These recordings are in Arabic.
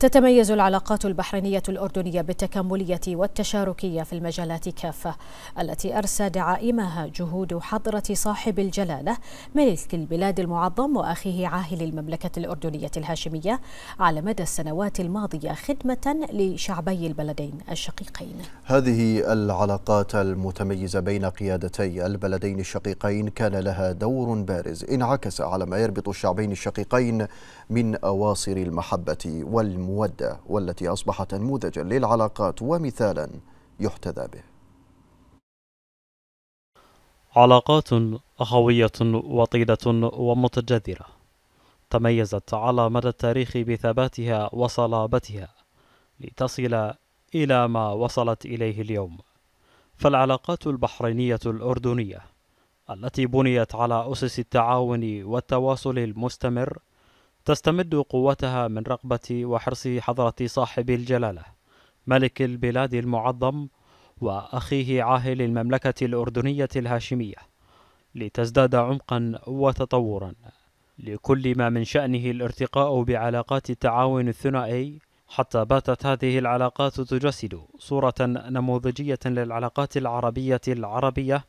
تتميز العلاقات البحرينية الأردنية بالتكاملية والتشاركية في المجالات كافة التي أرسى دعائمها جهود حضرة صاحب الجلالة ملك البلاد المعظم وأخيه عاهل المملكة الأردنية الهاشمية على مدى السنوات الماضية خدمة لشعبي البلدين الشقيقين هذه العلاقات المتميزة بين قيادتي البلدين الشقيقين كان لها دور بارز انعكس على ما يربط الشعبين الشقيقين من أواصر المحبة والمحبة المودة والتي أصبحت نموذجا للعلاقات ومثالا يحتذى به علاقات أخوية وطيدة ومتجذرة تميزت على مدى التاريخ بثباتها وصلابتها لتصل إلى ما وصلت إليه اليوم فالعلاقات البحرينية الأردنية التي بنيت على أسس التعاون والتواصل المستمر تستمد قوتها من رغبة وحرص حضرة صاحب الجلالة ملك البلاد المعظم وأخيه عاهل المملكة الأردنية الهاشمية لتزداد عمقا وتطورا لكل ما من شأنه الارتقاء بعلاقات التعاون الثنائي حتى باتت هذه العلاقات تجسد صورة نموذجية للعلاقات العربية العربية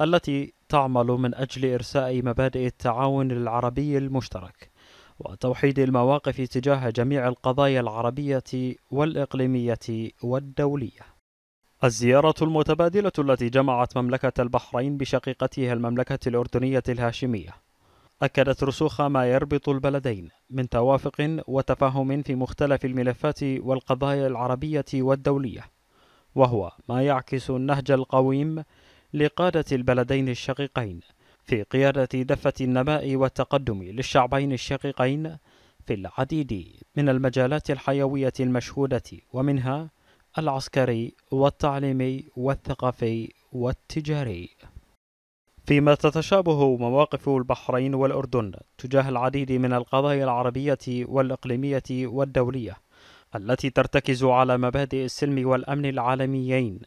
التي تعمل من أجل إرساء مبادئ التعاون العربي المشترك وتوحيد المواقف تجاه جميع القضايا العربية والإقليمية والدولية. الزيارة المتبادلة التي جمعت مملكة البحرين بشقيقتها المملكة الأردنية الهاشمية أكدت رسوخ ما يربط البلدين من توافق وتفاهم في مختلف الملفات والقضايا العربية والدولية، وهو ما يعكس النهج القويم لقادة البلدين الشقيقين في قيادة دفة النماء والتقدم للشعبين الشقيقين في العديد من المجالات الحيوية المشهودة ومنها العسكري والتعليمي والثقافي والتجاري فيما تتشابه مواقف البحرين والأردن تجاه العديد من القضايا العربية والإقليمية والدولية التي ترتكز على مبادئ السلم والأمن العالميين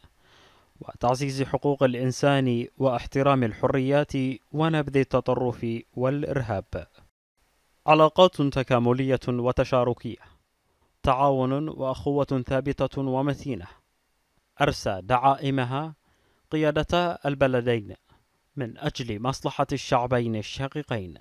وتعزيز حقوق الإنسان واحترام الحريات ونبذ التطرف والإرهاب. علاقات تكاملية وتشاركية، تعاون وأخوة ثابتة ومتينة، أرسى دعائمها قيادة البلدين من أجل مصلحة الشعبين الشقيقين.